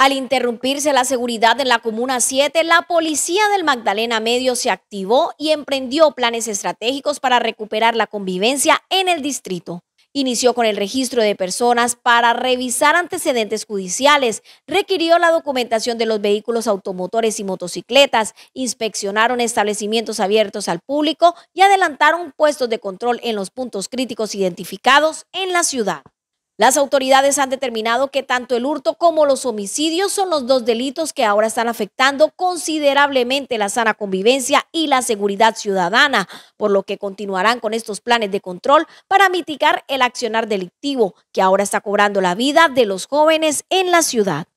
Al interrumpirse la seguridad en la Comuna 7, la policía del Magdalena Medio se activó y emprendió planes estratégicos para recuperar la convivencia en el distrito. Inició con el registro de personas para revisar antecedentes judiciales, requirió la documentación de los vehículos automotores y motocicletas, inspeccionaron establecimientos abiertos al público y adelantaron puestos de control en los puntos críticos identificados en la ciudad. Las autoridades han determinado que tanto el hurto como los homicidios son los dos delitos que ahora están afectando considerablemente la sana convivencia y la seguridad ciudadana, por lo que continuarán con estos planes de control para mitigar el accionar delictivo que ahora está cobrando la vida de los jóvenes en la ciudad.